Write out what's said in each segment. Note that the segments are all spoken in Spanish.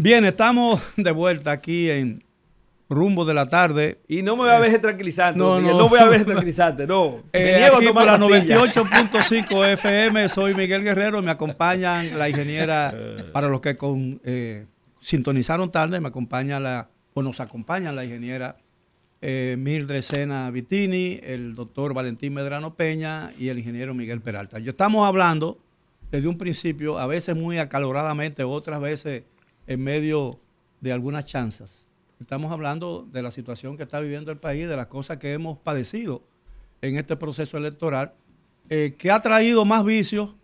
Bien, estamos de vuelta aquí en rumbo de la tarde. Y no me voy a ver eh, tranquilizante. No, no, voy a ver tranquilizante, no. Eh, me niego a tomar la 98.5 FM, soy Miguel Guerrero, me acompañan la ingeniera, eh. para los que con, sintonizaron tarde, me acompaña la, o nos acompañan la ingeniera eh, Mildred Sena Vitini, el doctor Valentín Medrano Peña y el ingeniero Miguel Peralta. Yo estamos hablando desde un principio, a veces muy acaloradamente, otras veces en medio de algunas chanzas. Estamos hablando de la situación que está viviendo el país, de las cosas que hemos padecido en este proceso electoral, eh, que ha traído más vicios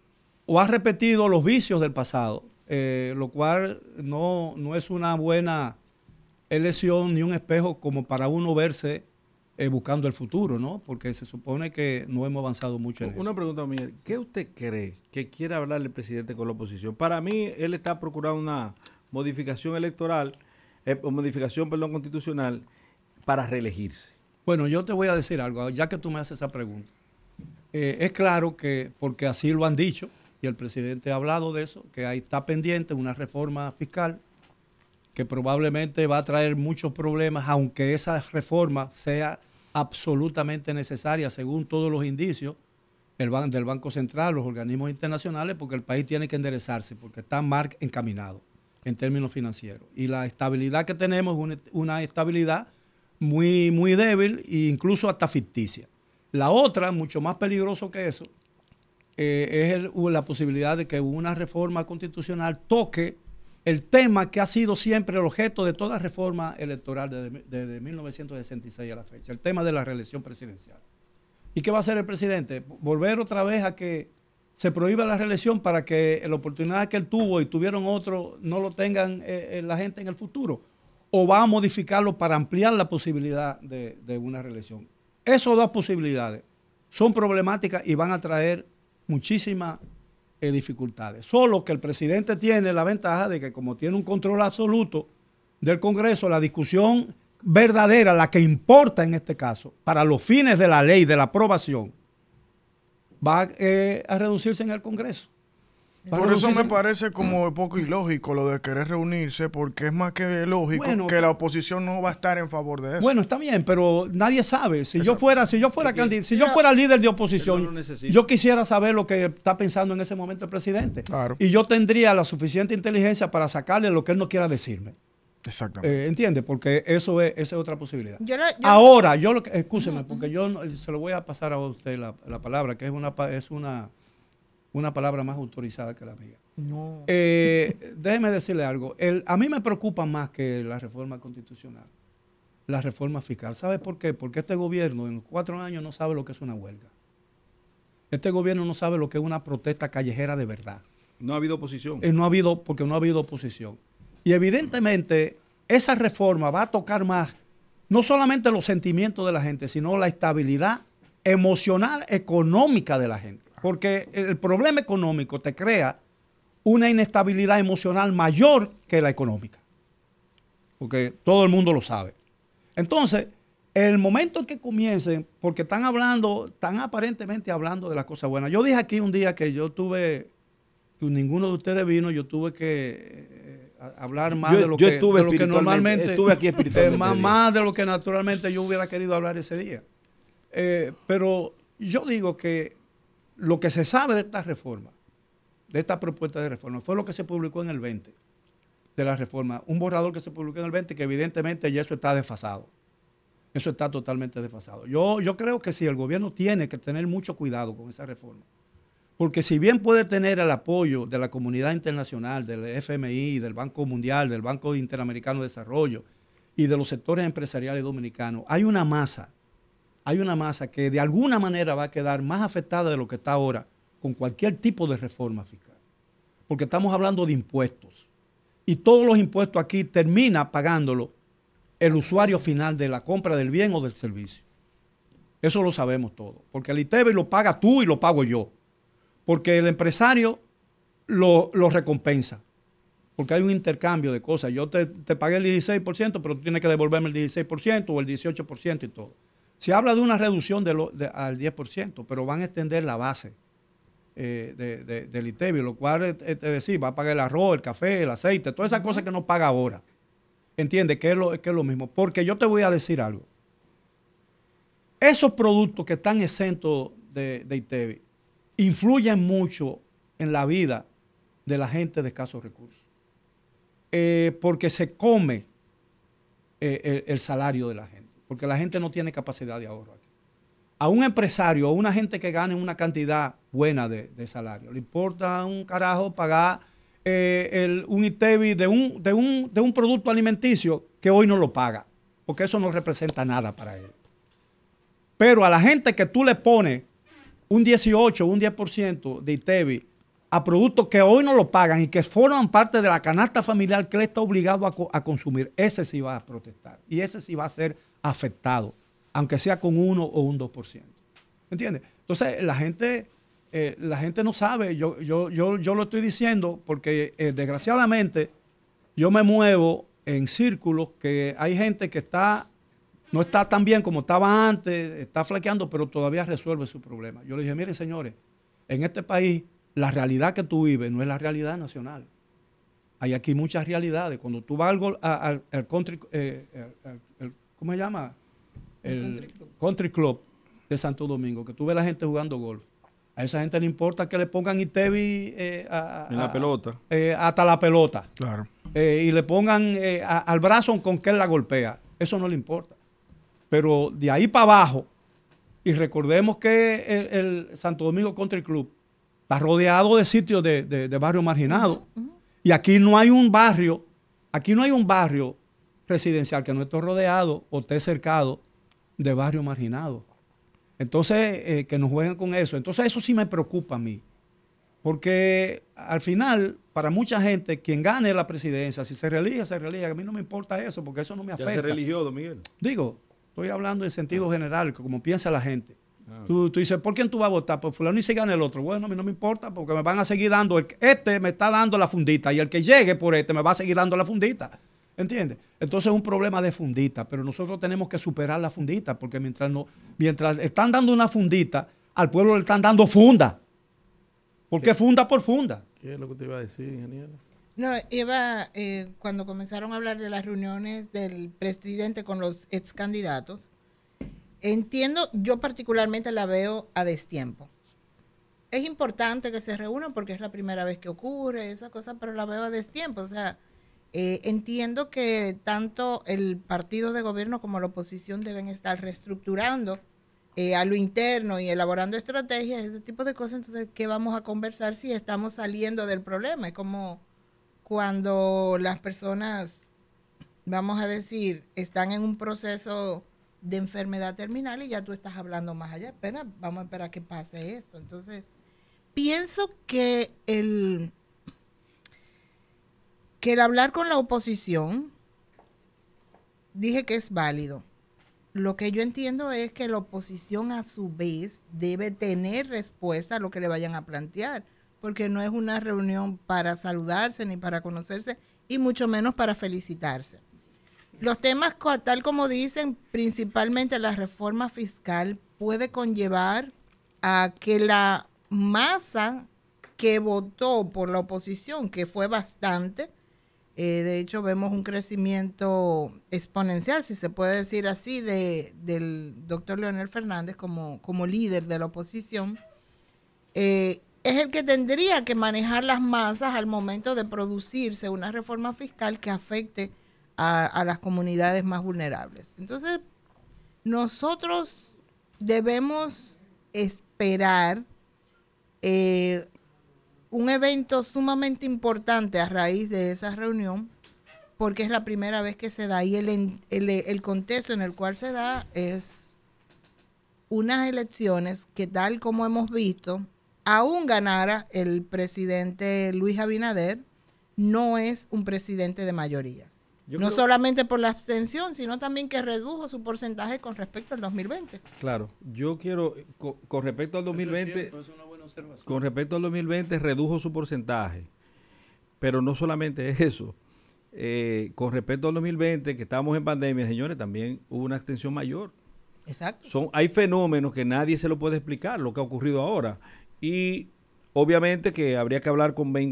o ha repetido los vicios del pasado, eh, lo cual no, no es una buena elección ni un espejo como para uno verse eh, buscando el futuro, ¿no? Porque se supone que no hemos avanzado mucho en Una pregunta, Miguel. ¿Qué usted cree que quiere hablar el presidente con la oposición? Para mí, él está procurando una modificación electoral, eh, modificación, perdón, constitucional para reelegirse. Bueno, yo te voy a decir algo, ya que tú me haces esa pregunta. Eh, es claro que, porque así lo han dicho, y el presidente ha hablado de eso, que ahí está pendiente una reforma fiscal que probablemente va a traer muchos problemas, aunque esa reforma sea absolutamente necesaria según todos los indicios del Banco Central, los organismos internacionales, porque el país tiene que enderezarse, porque está mal encaminado en términos financieros. Y la estabilidad que tenemos es una, estabilidad muy, muy débil e incluso hasta ficticia. La otra, mucho más peligroso que eso, eh, es la posibilidad de que una reforma constitucional toque el tema que ha sido siempre el objeto de toda reforma electoral desde, desde 1966 a la fecha, el tema de la reelección presidencial. ¿Y qué va a hacer el presidente? Volver otra vez a que se prohíbe la reelección para que la oportunidad que él tuvo y tuvieron otros no lo tengan eh, eh, la gente en el futuro? ¿O va a modificarlo para ampliar la posibilidad de, una reelección? Esas dos posibilidades son problemáticas y van a traer muchísimas eh, dificultades. Solo que el presidente tiene la ventaja de que como tiene un control absoluto del Congreso, la discusión verdadera, la que importa en este caso, para los fines de la ley, de la aprobación, va eh, a reducirse en el Congreso. Por eso me parece como poco ilógico lo de querer reunirse, porque es más que lógico que la oposición no va a estar en favor de eso. Bueno, está bien, pero nadie sabe. Si yo fuera, si yo fuera candidato, si yo fuera líder de oposición, yo quisiera saber lo que está pensando en ese momento el presidente. Claro. Y yo tendría la suficiente inteligencia para sacarle lo que él no quiera decirme. Exactamente. Eh, ¿Entiendes? Porque eso es, esa es otra posibilidad. Ahora, yo lo que, escúcheme, porque yo se lo voy a pasar a usted la, palabra, que es una es una, una palabra más autorizada que la mía. No. Eh, déjeme decirle algo. a mí me preocupa más que la reforma constitucional, la reforma fiscal. ¿Sabe por qué? Porque este gobierno en cuatro años no sabe lo que es una huelga. Este gobierno no sabe lo que es una protesta callejera de verdad. No ha habido oposición. Eh, no ha habido, porque no ha habido oposición. Y evidentemente esa reforma va a tocar más no solamente los sentimientos de la gente, sino la estabilidad emocional, económica de la gente. Porque el problema económico te crea una inestabilidad emocional mayor que la económica. Porque todo el mundo lo sabe. Entonces, el momento en que comiencen, porque están hablando, están aparentemente hablando de las cosas buenas. Yo dije aquí un día que yo tuve, que ninguno de ustedes vino, yo tuve que hablar más de, lo que, normalmente estuve aquí eh, más, de lo que naturalmente yo hubiera querido hablar ese día. Eh, pero yo digo que lo que se sabe de esta reforma, de esta propuesta de reforma, fue lo que se publicó en el 20 de la reforma, un borrador que se publicó en el 20 que evidentemente ya eso está desfasado. Eso está totalmente desfasado. Yo, yo creo que sí, el gobierno tiene que tener mucho cuidado con esa reforma. Porque si bien puede tener el apoyo de la comunidad internacional, del FMI, del Banco Mundial, del Banco Interamericano de Desarrollo y de los sectores empresariales dominicanos, hay una masa, hay una masa que de alguna manera va a quedar más afectada de lo que está ahora con cualquier tipo de reforma fiscal. Porque estamos hablando de impuestos. Y todos los impuestos aquí termina pagándolo el usuario final de la compra del bien o del servicio. Eso lo sabemos todos. Porque el ITEBI e lo paga tú y lo pago yo porque el empresario lo, recompensa. Porque hay un intercambio de cosas. Yo te, pagué el 16%, pero tú tienes que devolverme el 16% o el 18% y todo. Se habla de una reducción de al 10%, pero van a extender la base eh, del ITEBI, lo cual es, eh, eh, decir, va a pagar el arroz, el café, el aceite, todas esas cosas que no paga ahora. ¿Entiendes? Que es, lo, mismo. Porque yo te voy a decir algo. Esos productos que están exentos de, de ITEBI influye mucho en la vida de la gente de escasos recursos. Eh, porque se come eh, el, salario de la gente, porque la gente no tiene capacidad de ahorro A un empresario, a una gente que gane una cantidad buena de, salario, le importa un carajo pagar eh, el, un ITEBI de un, de, un, de un producto alimenticio que hoy no lo paga, porque eso no representa nada para él. Pero a la gente que tú le pones un 18, un 10% de ITEVI e a productos que hoy no lo pagan y que forman parte de la canasta familiar que él está obligado a, consumir, ese sí va a protestar y ese sí va a ser afectado, aunque sea con 1 o un 2%. ¿Entiendes? Entonces, la gente, eh, la gente no sabe, yo, yo, yo, yo lo estoy diciendo porque eh, desgraciadamente yo me muevo en círculos que hay gente que está no está tan bien como estaba antes, está flaqueando, pero todavía resuelve su problema. Yo le dije, miren señores, en este país la realidad que tú vives no es la realidad nacional. Hay aquí muchas realidades. Cuando tú vas al, country, eh, eh, ¿cómo se llama? El, country, club. de Santo Domingo, que tú ves la gente jugando golf. A esa gente le importa que le pongan Itevi eh, a, la pelota. hasta la pelota. Claro. y le pongan al brazo con que él la golpea. Eso no le importa. Pero de ahí para abajo, y recordemos que el, Santo Domingo Country Club está rodeado de sitios de, de, marginado, Y aquí no hay un barrio, aquí no hay un barrio residencial que no esté rodeado o esté cercado de barrio marginado. Entonces, eh, que nos jueguen con eso. Entonces, eso sí me preocupa a mí. Porque al final, para mucha gente, quien gane la presidencia, si se relige se relige A mí no me importa eso, porque eso no me afecta. Ya se religió, Miguel. Digo, Estoy hablando en sentido ah. general, como piensa la gente. Ah. tú, dices, ¿por quién tú vas a votar? Por fulano y se el otro. Bueno, a mí no me importa porque me van a seguir dando. este me está dando la fundita y el que llegue por este me va a seguir dando la fundita. ¿Entiendes? Entonces es un problema de fundita, pero nosotros tenemos que superar la fundita porque mientras, no, mientras están dando una fundita, al pueblo le están dando funda. Porque ¿Qué? funda por funda. ¿Qué es lo que te iba a decir, ingeniero? No, Eva, eh, cuando comenzaron a hablar de las reuniones del presidente con los ex candidatos, entiendo, yo particularmente la veo a destiempo. Es importante que se reúnan porque es la primera vez que ocurre, esa cosa, pero la veo a destiempo. O sea, eh, entiendo que tanto el partido de gobierno como la oposición deben estar reestructurando eh, a lo interno y elaborando estrategias, ese tipo de cosas. Entonces, ¿qué vamos a conversar si estamos saliendo del problema? Es como cuando las personas, vamos a decir, están en un proceso de enfermedad terminal y ya tú estás hablando más allá. Espera, vamos a esperar a que pase esto. Entonces, pienso que el, que el hablar con la oposición, dije que es válido. Lo que yo entiendo es que la oposición a su vez debe tener respuesta a lo que le vayan a plantear porque no es una reunión para saludarse ni para conocerse y mucho menos para felicitarse. Los temas, tal como dicen, principalmente la reforma fiscal puede conllevar a que la masa que votó por la oposición, que fue bastante, eh, de hecho vemos un crecimiento exponencial, si se puede decir así, de, del doctor Leonel Fernández como, como líder de la oposición, eh, es el que tendría que manejar las masas al momento de producirse una reforma fiscal que afecte a, las comunidades más vulnerables. Entonces, nosotros debemos esperar eh, un evento sumamente importante a raíz de esa reunión, porque es la primera vez que se da y el contexto en el cual se da es unas elecciones que tal como hemos visto, aún ganara el presidente Luis Abinader, no es un presidente de mayorías. no solamente por la abstención, sino también que redujo su porcentaje con respecto al 2020. Claro, yo quiero, con, respecto al 2020, con respecto al 2020 redujo su porcentaje, pero no solamente eso. Eh, con respecto al 2020, que estábamos en pandemia, señores, también hubo una abstención mayor. Exacto. Son, hay fenómenos que nadie se lo puede explicar, lo que ha ocurrido ahora. Y obviamente que habría que hablar con Ben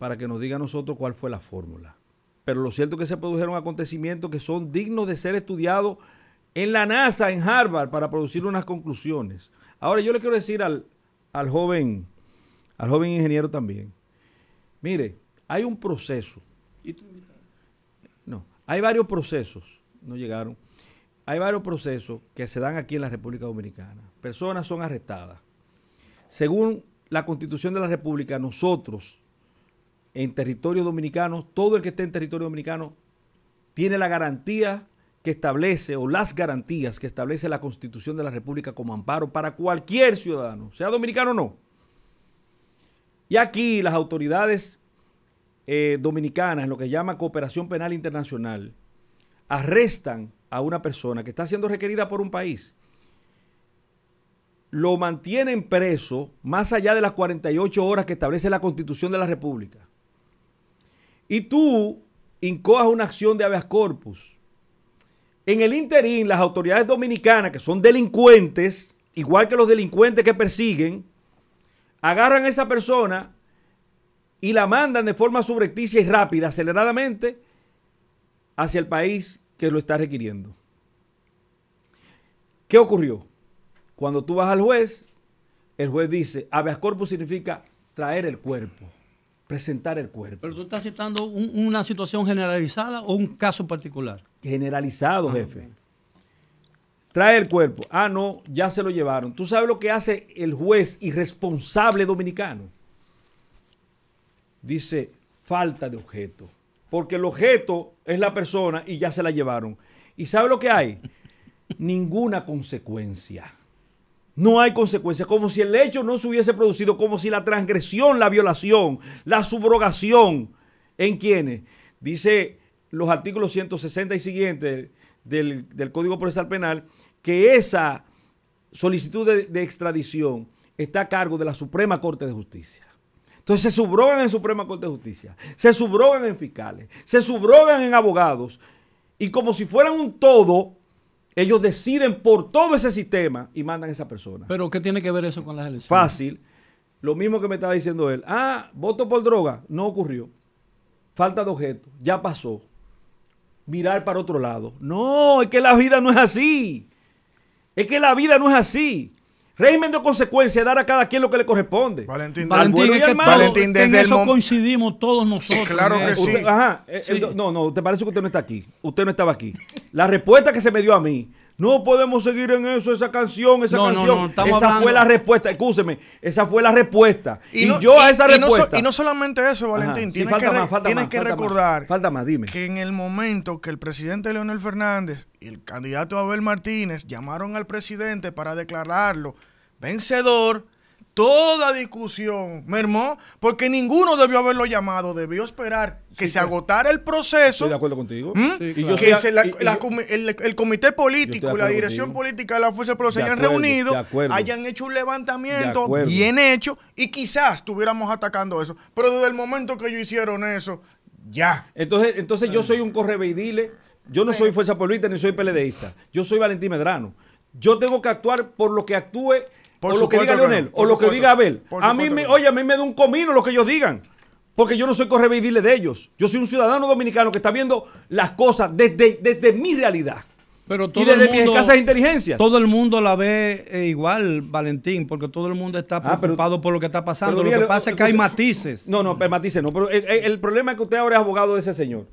para que nos diga a nosotros cuál fue la fórmula. Pero lo cierto es que se produjeron acontecimientos que son dignos de ser estudiados en la NASA, en Harvard, para producir unas conclusiones. Ahora yo le quiero decir al, al joven, al joven ingeniero también, mire, hay un proceso. No, hay varios procesos, no llegaron. Hay varios procesos que se dan aquí en la República Dominicana. Personas son arrestadas, según la Constitución de la República, nosotros, en territorio dominicano, todo el que esté en territorio dominicano, tiene la garantía que establece o las garantías que establece la Constitución de la República como amparo para cualquier ciudadano, sea dominicano o no. Y aquí las autoridades eh, dominicanas, en lo que llama cooperación penal internacional, arrestan a una persona que está siendo requerida por un país lo mantienen preso más allá de las 48 horas que establece la Constitución de la República. Y tú incoas una acción de habeas corpus. En el interín, las autoridades dominicanas, que son delincuentes, igual que los delincuentes que persiguen, agarran a esa persona y la mandan de forma subrepticia y rápida, aceleradamente, hacia el país que lo está requiriendo. ¿Qué ocurrió? Cuando tú vas al juez, el juez dice, habeas corpus significa traer el cuerpo, presentar el cuerpo. Pero tú estás citando una situación generalizada o un caso particular. Generalizado, ah, jefe. Trae el cuerpo. Ah, no, ya se lo llevaron. ¿Tú sabes lo que hace el juez irresponsable dominicano? Dice, falta de objeto. Porque el objeto es la persona y ya se la llevaron. ¿Y sabe lo que hay? Ninguna consecuencia no hay consecuencias, como si el hecho no se hubiese producido, como si la transgresión, la violación, la subrogación, ¿en quiénes? Dice los artículos 160 y siguientes del, Código Procesal Penal que esa solicitud de, de extradición está a cargo de la Suprema Corte de Justicia. Entonces se subrogan en Suprema Corte de Justicia, se subrogan en fiscales, se subrogan en abogados, y como si fueran un todo, ellos deciden por todo ese sistema y mandan a esa persona. ¿Pero qué tiene que ver eso con las elecciones? Fácil. Lo mismo que me estaba diciendo él. Ah, voto por droga. No ocurrió. Falta de objeto. Ya pasó. Mirar para otro lado. No, es que la vida no es así. Es que la vida no es así. Régimen de consecuencia, dar a cada quien lo que le corresponde. Valentín, Valentín, es Valentín desde en eso coincidimos todos nosotros. Claro que sí. Ajá, eh, eh, no, no, te parece que usted no está aquí. Usted no estaba aquí. La respuesta que se me dio a mí no podemos seguir en eso, esa canción, esa canción. esa fue la respuesta, escúcheme, esa fue la respuesta. Y, yo a esa respuesta. Y no, solamente eso, Valentín, tienes que, recordar falta más, dime. que en el momento que el presidente Leonel Fernández y el candidato Abel Martínez llamaron al presidente para declararlo vencedor, toda discusión mermó, porque ninguno debió haberlo llamado, debió esperar que se agotara el proceso. Estoy de acuerdo contigo. ¿Mm? Que el, comité político y la dirección política de la Fuerza Popular se hayan reunido, hayan hecho un levantamiento bien hecho y quizás estuviéramos atacando eso. Pero desde el momento que ellos hicieron eso, ya. Entonces, entonces yo soy un correveidile, yo no soy Fuerza Política ni soy PLDista, yo soy Valentín Medrano. Yo tengo que actuar por lo que actúe o lo que diga Leonel, o lo que diga Abel. A mí, me, oye, a mí me da un comino lo que ellos digan. Porque yo no soy correveidile de ellos. Yo soy un ciudadano dominicano que está viendo las cosas desde, desde mi realidad. Pero todo y desde el mundo, mis escasas inteligencias. Todo el mundo la ve eh, igual, Valentín, porque todo el mundo está ah, preocupado por lo que está pasando. lo que pasa es que hay matices. No, no, matices no. Pero eh, eh, el, problema es que usted ahora es abogado de ese señor.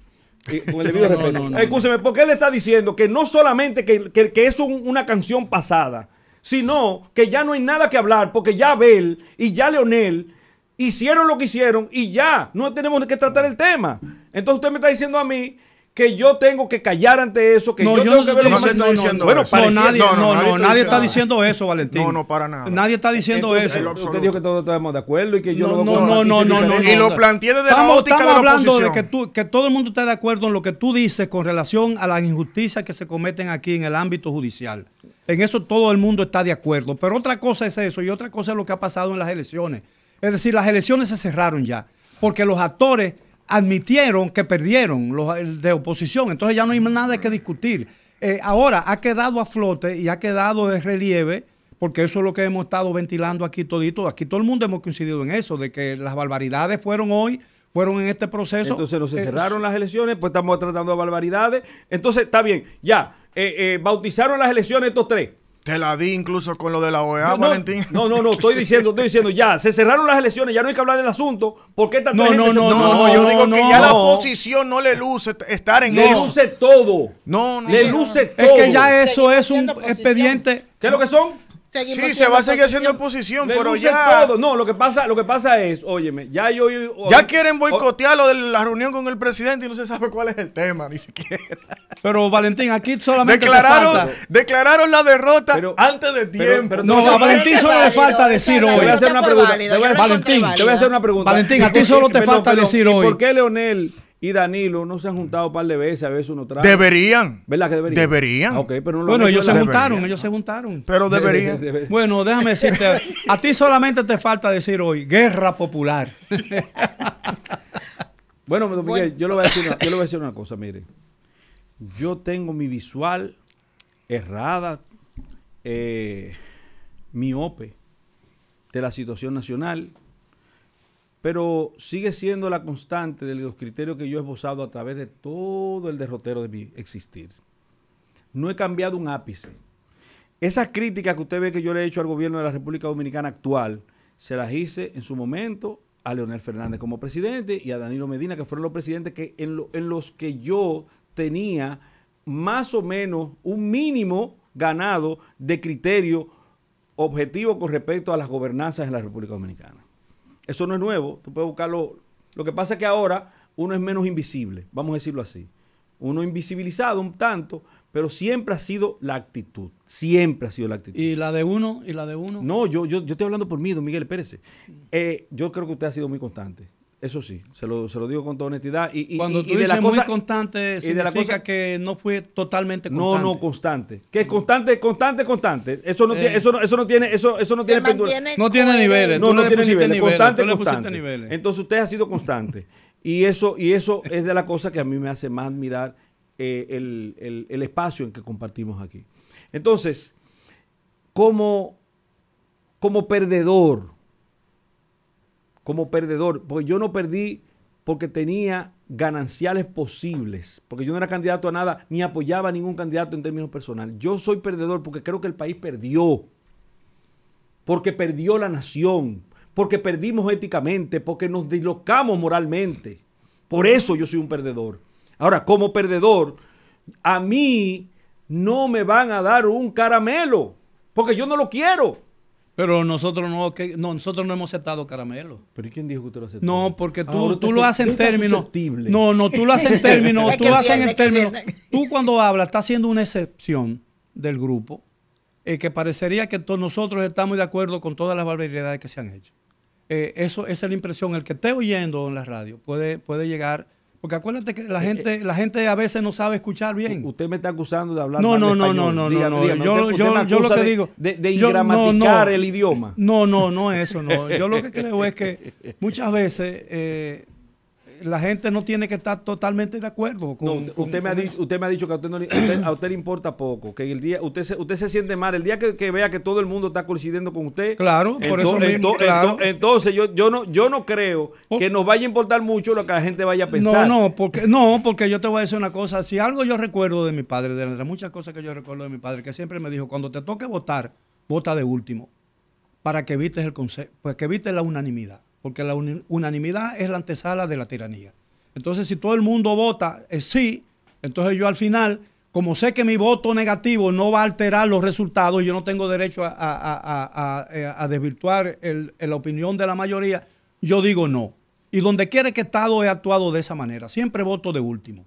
el debido no, No, no, Escúcheme, porque él está diciendo que no solamente que, que, es una canción pasada sino que ya no hay nada que hablar porque ya Abel y ya Leonel hicieron lo que hicieron y ya no tenemos que tratar el tema. Entonces usted me está diciendo a mí que yo tengo que callar ante eso, que yo, tengo que ver lo no, diciendo bueno, nadie, no, no, nadie, está diciendo eso, Valentín. No, no, para nada. Nadie está diciendo eso. Usted dijo que todos estamos de acuerdo y que yo lo no, no, no, no, no, Y lo planteé desde la óptica de la hablando de que, que todo el mundo está de acuerdo en lo que tú dices con relación a las injusticias que se cometen aquí en el ámbito judicial. En eso todo el mundo está de acuerdo. Pero otra cosa es eso y otra cosa es lo que ha pasado en las elecciones. Es decir, las elecciones se cerraron ya porque los actores admitieron que perdieron los de oposición. Entonces ya no hay nada que discutir. Eh, ahora ha quedado a flote y ha quedado de relieve porque eso es lo que hemos estado ventilando aquí todito. Aquí todo el mundo hemos coincidido en eso, de que las barbaridades fueron hoy fueron en este proceso. Entonces no se eh, cerraron las elecciones, pues estamos tratando de barbaridades. Entonces, está bien, ya, eh, eh, bautizaron las elecciones estos tres. Te la di incluso con lo de la OEA, Valentín. No, no, no, estoy diciendo, estoy diciendo, ya, se cerraron las elecciones, ya no hay que hablar del asunto, porque esta no, no, no, no, yo digo que ya la oposición no le luce estar en eso. Le luce todo. No, no. Le luce todo. Es que ya eso es un expediente. ¿Qué es lo que son? sí, se va a seguir haciendo oposición, pero ya. No, lo que pasa, lo que pasa es, óyeme, ya yo. ya quieren boicotear lo de la reunión con el presidente y no se sabe cuál es el tema, ni siquiera. Pero Valentín, aquí solamente. Declararon, falta. declararon la derrota pero, antes de tiempo. no, a Valentín solo le falta decir hoy. voy a hacer una pregunta. Valentín, te voy a hacer una pregunta. Valentín, a ti solo te falta decir hoy. ¿Por qué Leonel? y Danilo no se han juntado un par de veces, a veces uno trae. Deberían. ¿Verdad que deberían? Deberían. Ah, pero no bueno, ellos se juntaron, ellos se juntaron. Pero deberían. Bueno, déjame decirte, a ti solamente te falta decir hoy, guerra popular. bueno, Miguel, Yo, le voy a decir una, yo voy a decir una cosa, mire. Yo tengo mi visual errada, eh, miope de la situación nacional pero sigue siendo la constante de los criterios que yo he esbozado a través de todo el derrotero de mi existir. No he cambiado un ápice. Esas críticas que usted ve que yo le he hecho al gobierno de la República Dominicana actual, se las hice en su momento a Leonel Fernández como presidente y a Danilo Medina, que fueron los presidentes que, en, los que yo tenía más o menos un mínimo ganado de criterio objetivo con respecto a las gobernanzas en la República Dominicana. Eso no es nuevo. Tú puedes buscarlo. Lo que pasa es que ahora uno es menos invisible, vamos a decirlo así. Uno invisibilizado un tanto, pero siempre ha sido la actitud. Siempre ha sido la actitud. ¿Y la de uno? ¿Y la de uno? No, yo, yo, yo estoy hablando por mí, don Miguel Espérese. Eh, yo creo que usted ha sido muy constante. Eso sí, se lo, digo con toda honestidad. Y, Cuando de la muy constante, y de la que no fue totalmente constante. No, no, constante. Que es constante, constante, constante. Eso no, eh. tiene, eso no, eso no tiene, eso, eso no tiene No tiene niveles. No, no tiene niveles. Constante, constante. Entonces usted ha sido constante. y eso, y eso es de la cosa que a mí me hace más admirar eh, el, espacio en que compartimos aquí. Entonces, como perdedor como perdedor, porque yo no perdí porque tenía gananciales posibles, porque yo no era candidato a nada, ni apoyaba a ningún candidato en términos personales. Yo soy perdedor porque creo que el país perdió, porque perdió la nación, porque perdimos éticamente, porque nos dislocamos moralmente. Por eso yo soy un perdedor. Ahora, como perdedor, a mí no me van a dar un caramelo, porque yo no lo quiero. Pero nosotros no, nosotros no hemos aceptado caramelo. ¿Pero quién dijo que usted lo aceptó? No, porque tú, tú lo haces en términos. No, no, tú lo haces en términos. tú cuando hablas, estás haciendo una excepción del grupo eh, que parecería que todos nosotros estamos de acuerdo con todas las barbaridades que se han hecho. Eh, eso, esa es la impresión. El que esté oyendo en la radio puede, puede llegar porque acuérdate que la eh, gente, la gente a veces no sabe escuchar bien. Usted me está acusando de hablar no, mal no, no, español. No, no, no, Yo, usted, yo, yo lo que de, digo. De, de ingramaticar el idioma. No, no, no, eso no. Yo lo que creo es que muchas veces eh, la gente no tiene que estar totalmente de acuerdo. Con, usted, me ha dicho, usted me ha dicho que a usted, le importa poco, que el día usted se, usted se siente mal, el día que, vea que todo el mundo está coincidiendo con usted. Claro, por entonces, eso yo, no, creo que nos vaya a importar mucho lo que la gente vaya a pensar. No, no, porque, no, porque yo te voy a decir una cosa, si algo yo recuerdo de mi padre, de muchas cosas que yo recuerdo de mi padre, que siempre me dijo, cuando te toque votar, vota de último, para que evites el pues que evites la unanimidad porque la unanimidad es la antesala de la tiranía. Entonces, si todo el mundo vota eh, sí, entonces yo al final, como sé que mi voto negativo no va a alterar los resultados, yo no tengo derecho a, eh, desvirtuar la opinión de la mayoría, yo digo no. Y donde quiera que estado, he actuado de esa manera. Siempre voto de último,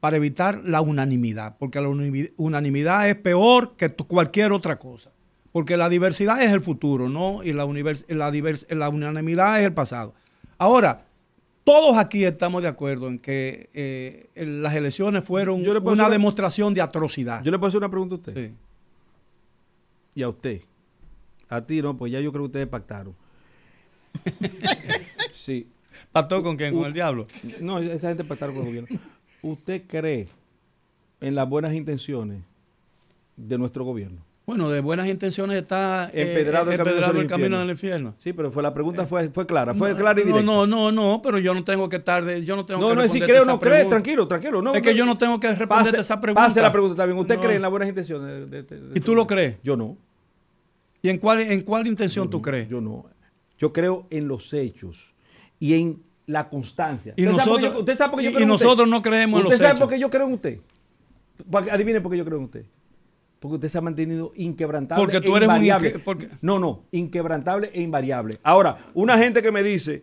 para evitar la unanimidad, porque la unanimidad es peor que cualquier otra cosa porque la diversidad es el futuro, ¿no? Y la, la, la unanimidad es el pasado. Ahora, todos aquí estamos de acuerdo en que eh, las elecciones fueron una, demostración de atrocidad. Yo le puedo hacer una pregunta a usted. Sí. Y a usted. A ti, no, pues ya yo creo que ustedes pactaron. sí. ¿Pactó con quién? ¿Con el diablo? No, esa gente pactaron con el gobierno. ¿Usted cree en las buenas intenciones de nuestro gobierno? Bueno, de buenas intenciones está eh, empedrado, eh, en el, camino, del infierno. Sí, pero fue la pregunta eh, fue, fue clara, fue no, clara y directa. No, no, no, pero yo no tengo que estar de, yo no tengo no, que No, no, si cree o no cree, tranquilo, tranquilo. No, es que yo no tengo que responder esa pregunta. Pase la pregunta, está bien. ¿Usted cree en las buenas intenciones? ¿Y tú lo crees? Yo no. ¿Y en cuál, en cuál intención tú crees? Yo no. Yo creo en los hechos y en la constancia. Y, nosotros, nosotros no creemos en los hechos. ¿Usted sabe por qué yo creo en usted? Adivine por qué yo creo en usted porque usted se ha mantenido inquebrantable porque tú e eres invariable. No, no, inquebrantable e invariable. Ahora, una gente que me dice,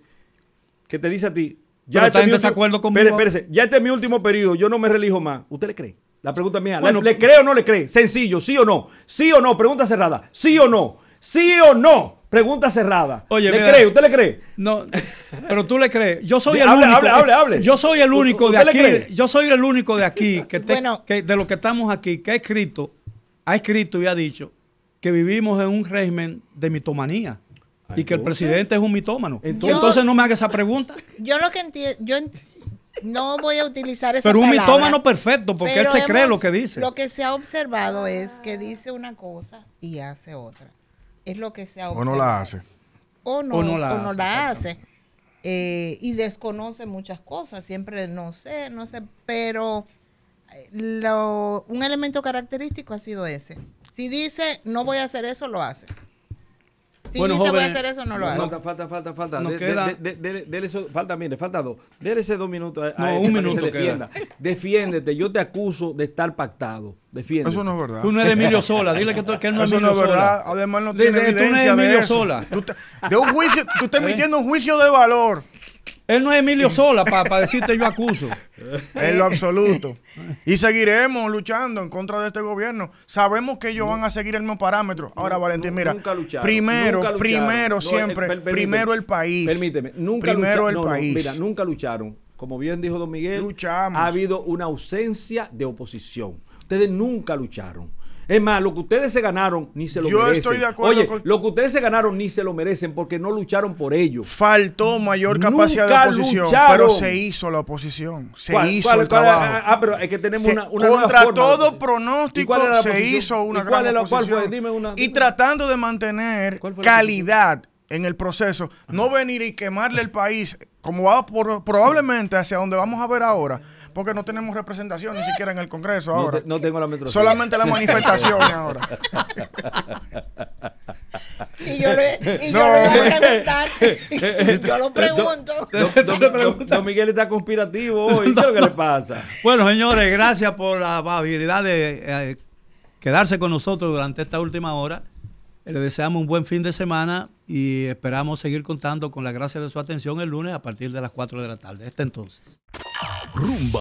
que te dice a ti, ya este está en desacuerdo conmigo. Espérese, ya este es mi último periodo, yo no me relijo más. ¿Usted le cree? La pregunta es mía, ¿le, cree o no le cree? Sencillo, sí o no. Sí o no, pregunta cerrada. Sí o no. Sí o no. Pregunta cerrada. Oye, ¿Le cree? ¿Usted le cree? No, pero tú le crees. Yo soy el único. Hable, hable, hable. Yo soy el único de aquí. Yo soy el único de aquí que, de los que estamos aquí que ha escrito ha escrito y ha dicho que vivimos en un régimen de mitomanía y que el presidente es un mitómano. Entonces, no me haga esa pregunta. Yo lo que entiendo, yo no voy a utilizar esa Pero un mitómano perfecto, porque él se cree lo que dice. Lo que se ha observado es que dice una cosa y hace otra. Es lo que se ha observado. O no la hace. O no, la hace. Eh, y desconoce muchas cosas. Siempre no sé, no sé, pero eh, lo, un elemento característico ha sido ese. Si dice, no voy a hacer eso, lo hace. Si dice, voy a hacer eso, no lo hace. Falta, falta, falta, falta. falta, mire, falta dos. Dele ese dos minutos a, este que se defienda. Defiéndete, yo te acuso de estar pactado. Defiende. Eso no es verdad. Tú no eres Emilio Sola. Dile que, tú, que él no es Emilio Sola. Eso no es verdad. Además, no tiene Dile, evidencia tú no eres Emilio de eso. Sola. Tú de un juicio, tú estás ¿Eh? emitiendo un juicio de valor. Él no es Emilio Sola para decirte yo acuso. en lo absoluto. Y seguiremos luchando en contra de este gobierno. Sabemos que ellos van a seguir el mismo parámetro. Ahora, Valentín, mira. Nunca lucharon, primero, primero eh, siempre, primero el país. Permíteme, nunca lucharon, mira, nunca lucharon. Como bien dijo Don Miguel, Luchamos. ha habido una ausencia de oposición. Ustedes nunca lucharon es más, lo que ustedes se ganaron ni se lo merecen. Yo estoy de acuerdo Oye, lo que ustedes se ganaron ni se lo merecen porque no lucharon por ello. Faltó mayor capacidad de oposición, pero se hizo la oposición, se hizo el Ah, pero es que tenemos una, Contra todo pronóstico se hizo una ¿Y gran Fue? Dime una, Y tratando de mantener calidad en el proceso, no venir y quemarle el país como va probablemente hacia donde vamos a ver ahora porque no tenemos representación ni siquiera en el Congreso ahora. No, tengo la metro Solamente las manifestaciones ahora. Y yo, le, voy a preguntar. yo lo pregunto. Don, Miguel está conspirativo hoy. ¿Qué le pasa? Bueno, señores, gracias por la amabilidad de eh, quedarse con nosotros durante esta última hora. Le deseamos un buen fin de semana y esperamos seguir contando con la gracia de su atención el lunes a partir de las 4 de la tarde. Hasta entonces. Rumba.